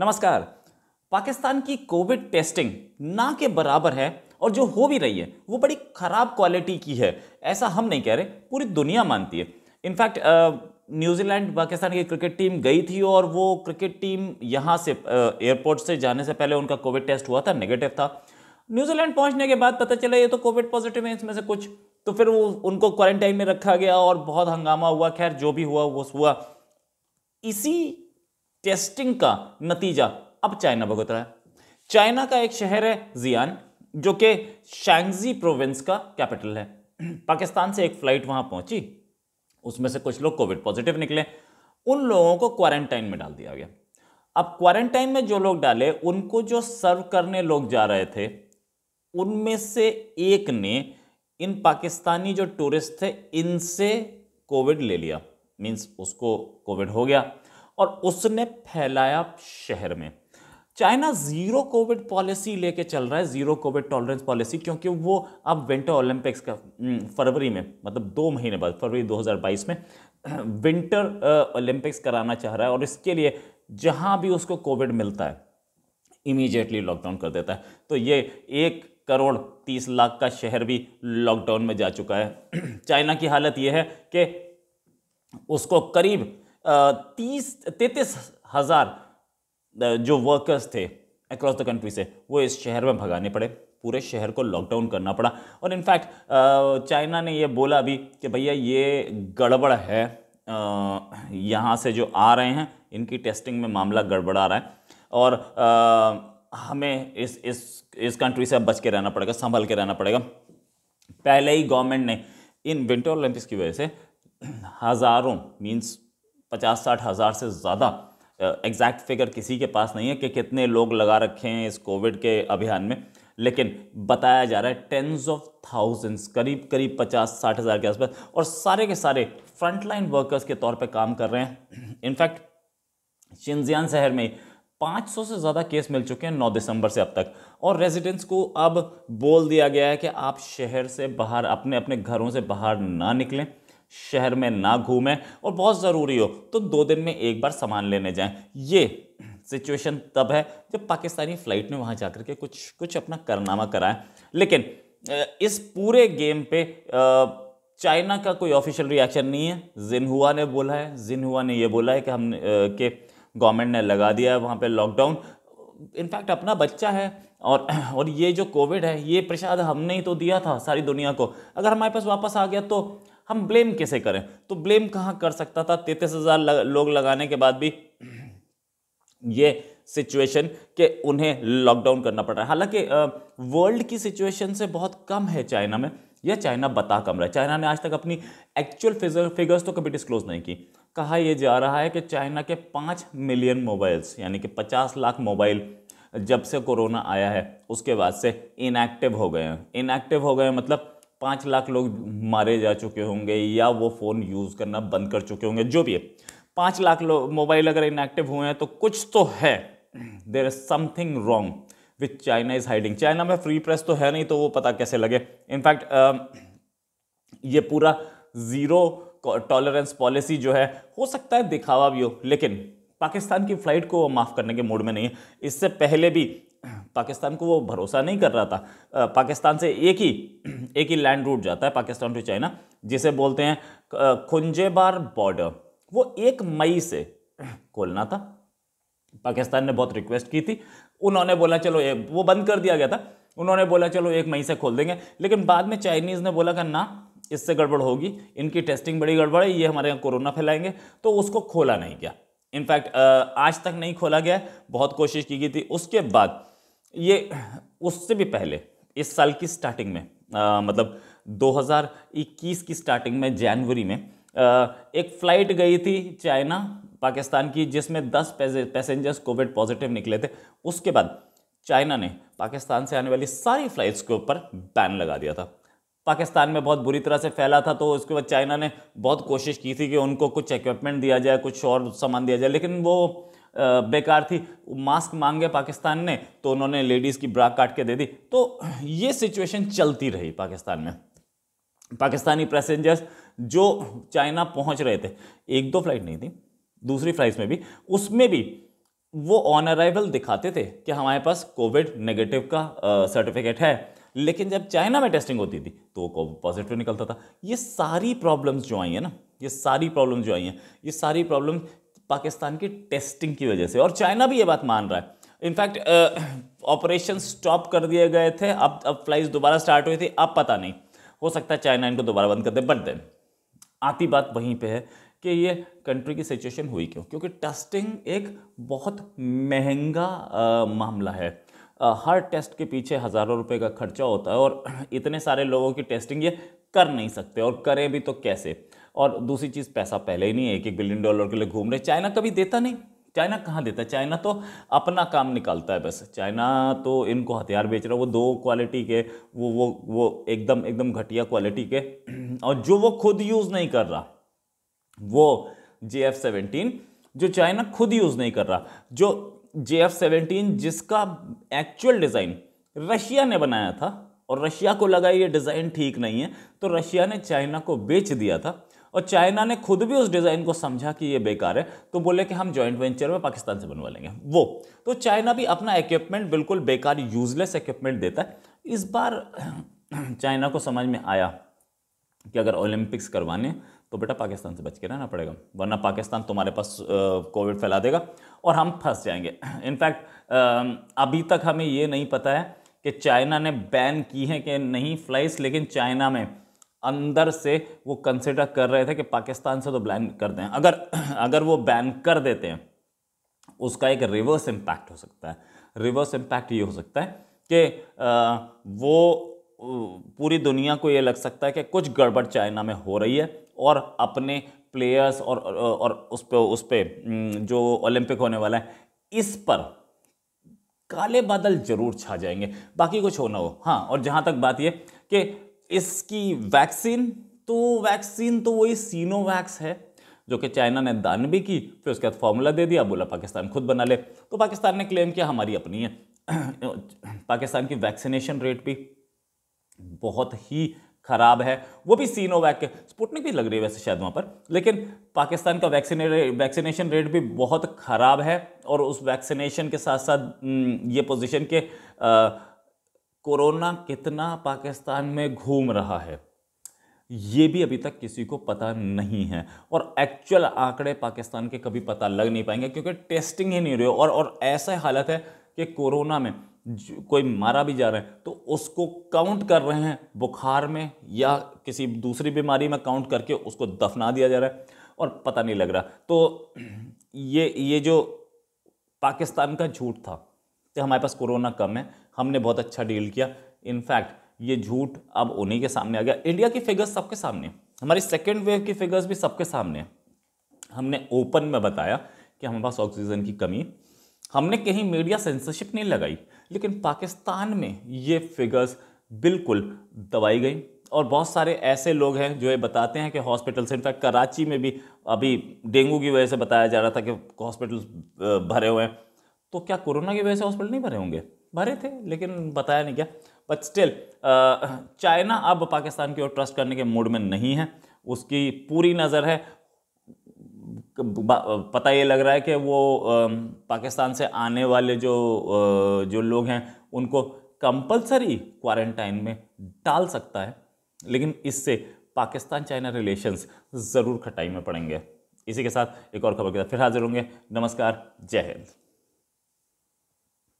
नमस्कार पाकिस्तान की Covid testing ना के बराबर है और जो हो भी रही है वो बड़ी ख़राब क्वालिटी की है ऐसा हम नहीं कह रहे पूरी दुनिया मानती है इनफैक्ट न्यूजीलैंड पाकिस्तान की क्रिकेट टीम गई थी और वो क्रिकेट टीम यहाँ से एयरपोर्ट से जाने से पहले उनका कोविड टेस्ट हुआ था नेगेटिव था न्यूजीलैंड पहुँचने के बाद पता चला ये तो कोविड पॉजिटिव है इसमें से कुछ तो फिर वो उनको क्वारंटाइन में रखा गया और बहुत हंगामा हुआ खैर जो भी हुआ वो हुआ इसी टेस्टिंग का नतीजा अब चाइना भुगत रहा है चाइना का एक शहर है जियान जो कि शैंगजी प्रोविंस का कैपिटल है पाकिस्तान से एक फ्लाइट वहां पहुंची उसमें से कुछ लोग कोविड पॉजिटिव निकले उन लोगों को क्वारंटाइन में डाल दिया गया अब क्वारंटाइन में जो लोग डाले उनको जो सर्व करने लोग जा रहे थे उनमें से एक ने इन पाकिस्तानी जो टूरिस्ट थे इनसे कोविड ले लिया मीन्स उसको कोविड हो गया और उसने फैलाया शहर में चाइना जीरो कोविड पॉलिसी लेके चल रहा है जीरो कोविड टॉलरेंस पॉलिसी क्योंकि वो अब विंटर ओलंपिक्स का फरवरी में मतलब दो महीने बाद फरवरी 2022 में विंटर ओलंपिक्स कराना चाह रहा है और इसके लिए जहाँ भी उसको कोविड मिलता है इमीजिएटली लॉकडाउन कर देता है तो ये एक करोड़ तीस लाख का शहर भी लॉकडाउन में जा चुका है चाइना की हालत यह है कि उसको करीब तीस तैतीस हज़ार जो वर्कर्स थे अक्रॉस द कंट्री से वो इस शहर में भगाने पड़े पूरे शहर को लॉकडाउन करना पड़ा और इनफैक्ट चाइना ने ये बोला भी कि भैया ये गड़बड़ है यहाँ से जो आ रहे हैं इनकी टेस्टिंग में मामला गड़बड़ा रहा है और आ, हमें इस इस इस कंट्री से बच के रहना पड़ेगा संभल के रहना पड़ेगा पहले ही गवर्नमेंट ने इन विंटर ओलंपिक्स की वजह से हज़ारों मीन्स पचास साठ हज़ार से ज़्यादा एग्जैक्ट फिगर किसी के पास नहीं है कि कितने लोग लगा रखे हैं इस कोविड के अभियान में लेकिन बताया जा रहा है टेंस ऑफ थाउजेंड्स करीब करीब पचास साठ हज़ार के आसपास और सारे के सारे फ्रंटलाइन वर्कर्स के तौर पे काम कर रहे हैं इनफैक्ट शिनजियान शहर में 500 से ज़्यादा केस मिल चुके हैं 9 दिसंबर से अब तक और रेजिडेंट्स को अब बोल दिया गया है कि आप शहर से बाहर अपने अपने घरों से बाहर ना निकलें शहर में ना घूमें और बहुत ज़रूरी हो तो दो दिन में एक बार सामान लेने जाएं ये सिचुएशन तब है जब पाकिस्तानी फ़्लाइट में वहाँ जा के कुछ कुछ अपना करनामा कराएं लेकिन इस पूरे गेम पे चाइना का कोई ऑफिशियल रिएक्शन नहीं है जिनहुआ ने बोला है जिनहुआ ने यह बोला है कि हम के गवर्नमेंट ने लगा दिया है वहाँ पर लॉकडाउन इनफैक्ट अपना बच्चा है और और ये जो कोविड है ये प्रसाद हमने ही तो दिया था सारी दुनिया को अगर हमारे पास वापस आ गया तो हम ब्लेम कैसे करें तो ब्लेम कहाँ कर सकता था तैतीस हज़ार लोग लगाने के बाद भी ये सिचुएशन के उन्हें लॉकडाउन करना पड़ रहा है हालांकि वर्ल्ड की सिचुएशन से बहुत कम है चाइना में या चाइना बता कम रहा है चाइना ने आज तक अपनी एक्चुअल फिगर्स तो कभी डिस्क्लोज नहीं की कहा यह जा रहा है कि चाइना के पाँच मिलियन मोबाइल्स यानी कि पचास लाख मोबाइल जब से कोरोना आया है उसके बाद से इनएक्टिव हो गए हैं इनएक्टिव हो गए मतलब पाँच लाख लोग मारे जा चुके होंगे या वो फ़ोन यूज़ करना बंद कर चुके होंगे जो भी है पाँच लाख लोग मोबाइल अगर इनएक्टिव हुए हैं तो कुछ तो है there is something wrong which China is hiding China में फ्री प्रेस तो है नहीं तो वो पता कैसे लगे इनफैक्ट ये पूरा ज़ीरो टॉलरेंस पॉलिसी जो है हो सकता है दिखावा भी हो लेकिन पाकिस्तान की फ़्लाइट को वो माफ़ करने के मूड में नहीं है इससे पहले भी पाकिस्तान को वो भरोसा नहीं कर रहा था पाकिस्तान से एक ही एक ही लैंड रूट जाता है पाकिस्तान टू चाइना जिसे बोलते हैं खुंजेबार बॉर्डर वो एक मई से खोलना था पाकिस्तान ने बहुत रिक्वेस्ट की थी उन्होंने बोला चलो ए, वो बंद कर दिया गया था उन्होंने बोला चलो एक मई से खोल देंगे लेकिन बाद में चाइनीज़ ने बोला कि ना इससे गड़बड़ होगी इनकी टेस्टिंग बड़ी गड़बड़ है ये हमारे यहाँ कोरोना फैलाएंगे तो उसको खोला नहीं गया इनफैक्ट आज तक नहीं खोला गया बहुत कोशिश की गई थी उसके बाद ये उससे भी पहले इस साल की स्टार्टिंग में आ, मतलब 2021 की स्टार्टिंग में जनवरी में आ, एक फ़्लाइट गई थी चाइना पाकिस्तान की जिसमें 10 पैसेंजर्स कोविड पॉजिटिव निकले थे उसके बाद चाइना ने पाकिस्तान से आने वाली सारी फ्लाइट्स के ऊपर बैन लगा दिया था पाकिस्तान में बहुत बुरी तरह से फैला था तो उसके बाद चाइना ने बहुत कोशिश की थी कि उनको कुछ इक्विपमेंट दिया जाए कुछ और सामान दिया जाए लेकिन वो बेकार थी मास्क मांगे पाकिस्तान ने तो उन्होंने लेडीज़ की ब्रा काट के दे दी तो ये सिचुएशन चलती रही पाकिस्तान में पाकिस्तानी पैसेंजर्स जो चाइना पहुंच रहे थे एक दो फ्लाइट नहीं थी दूसरी फ्लाइट में भी उसमें भी वो ऑन अराइवल दिखाते थे कि हमारे पास कोविड नेगेटिव का सर्टिफिकेट है लेकिन जब चाइना में टेस्टिंग होती थी तो वो पॉजिटिव निकलता था ये सारी प्रॉब्लम्स जो आई हैं ना ये सारी प्रॉब्लम जो आई हैं ये सारी प्रॉब्लम पाकिस्तान की टेस्टिंग की वजह से और चाइना भी ये बात मान रहा है इनफैक्ट ऑपरेशन स्टॉप कर दिए गए थे अब अब फ्लाइट दोबारा स्टार्ट हुई थी अब पता नहीं हो सकता है चाइना इनको दोबारा बंद कर दे बट देन आती बात वहीं पे है कि ये कंट्री की सिचुएशन हुई क्यों क्योंकि टेस्टिंग एक बहुत महंगा मामला है आ, हर टेस्ट के पीछे हज़ारों रुपए का खर्चा होता है और इतने सारे लोगों की टेस्टिंग ये कर नहीं सकते और करें भी तो कैसे और दूसरी चीज़ पैसा पहले ही नहीं एक एक बिलियन डॉलर के लिए घूम रहे चाइना कभी देता नहीं चाइना कहाँ देता है चाइना तो अपना काम निकालता है बस चाइना तो इनको हथियार बेच रहा है वो दो क्वालिटी के वो वो वो एकदम एकदम घटिया क्वालिटी के और जो वो खुद यूज़ नहीं कर रहा वो जे एफ सेवेंटीन जो चाइना खुद यूज़ नहीं कर रहा जो जे एफ सेवेंटीन जिसका एक्चुअल डिज़ाइन रशिया ने बनाया था और रशिया को लगा ये डिज़ाइन ठीक नहीं है तो रशिया ने चाइना को बेच दिया था और चाइना ने खुद भी उस डिज़ाइन को समझा कि ये बेकार है तो बोले कि हम जॉइंट वेंचर में पाकिस्तान से बनवा लेंगे वो तो चाइना भी अपना इक्विपमेंट बिल्कुल बेकार यूजलेस इक्विपमेंट देता है इस बार चाइना को समझ में आया कि अगर ओलंपिक्स करवाने तो बेटा पाकिस्तान से बच के रहना पड़ेगा वरना पाकिस्तान तुम्हारे पास कोविड फैला देगा और हम फंस जाएंगे इनफैक्ट अभी तक हमें ये नहीं पता है कि चाइना ने बैन की है कि नहीं फ्लाइट्स लेकिन चाइना में अंदर से वो कंसिडर कर रहे थे कि पाकिस्तान से तो बैन कर दें अगर अगर वो बैन कर देते हैं उसका एक रिवर्स इम्पैक्ट हो सकता है रिवर्स इम्पैक्ट ये हो सकता है कि वो पूरी दुनिया को ये लग सकता है कि कुछ गड़बड़ चाइना में हो रही है और अपने प्लेयर्स और और उस पर उस पर जो ओलंपिक होने वाला है इस पर काले बादल जरूर छा जाएंगे बाकी कुछ होना हो हाँ और जहाँ तक बात ये कि इसकी वैक्सीन तो वैक्सीन तो वही सीनोवैक्स है जो कि चाइना ने दान भी की फिर उसके बाद फॉर्मूला दे दिया बोला पाकिस्तान खुद बना ले तो पाकिस्तान ने क्लेम किया हमारी अपनी है पाकिस्तान की वैक्सीनेशन रेट भी बहुत ही ख़राब है वो भी सीनोवैक के स्पुटनिक भी लग रही है वैसे शायद वहाँ पर लेकिन पाकिस्तान का वैक्सीने वैक्सीनेशन रेट भी बहुत ख़राब है और उस वैक्सीनेशन के साथ साथ ये पोजीशन के कोरोना कितना पाकिस्तान में घूम रहा है ये भी अभी तक किसी को पता नहीं है और एक्चुअल आंकड़े पाकिस्तान के कभी पता लग नहीं पाएंगे क्योंकि टेस्टिंग ही नहीं रही और और ऐसा हालत है कि कोरोना में कोई मारा भी जा रहा है तो उसको काउंट कर रहे हैं बुखार में या किसी दूसरी बीमारी में काउंट करके उसको दफना दिया जा रहा है और पता नहीं लग रहा तो ये ये जो पाकिस्तान का झूठ था कि हमारे पास कोरोना कम है हमने बहुत अच्छा डील किया इनफैक्ट ये झूठ अब उन्हीं के सामने आ गया इंडिया की फिगर्स सबके सामने हमारी सेकेंड वेव की फिगर्स भी सबके सामने हमने ओपन में बताया कि हमारे पास ऑक्सीजन की कमी हमने कहीं मीडिया सेंसरशिप नहीं लगाई लेकिन पाकिस्तान में ये फिगर्स बिल्कुल दबाई गई और बहुत सारे ऐसे लोग हैं जो ये बताते हैं कि हॉस्पिटल्स इनफैक्ट कराची में भी अभी डेंगू की वजह से बताया जा रहा था कि हॉस्पिटल भरे हुए हैं तो क्या कोरोना की वजह से हॉस्पिटल नहीं भरे होंगे भरे थे लेकिन बताया नहीं गया बट स्टिल चाइना अब पाकिस्तान की ओर ट्रस्ट करने के मूड में नहीं है उसकी पूरी नज़र है पता ये लग रहा है कि वो पाकिस्तान से आने वाले जो जो लोग हैं उनको कंपलसरी क्वारंटाइन में डाल सकता है लेकिन इससे पाकिस्तान चाइना रिलेशंस ज़रूर खटाई में पड़ेंगे इसी के साथ एक और खबर के साथ फिर हाजिर होंगे नमस्कार जय हिंद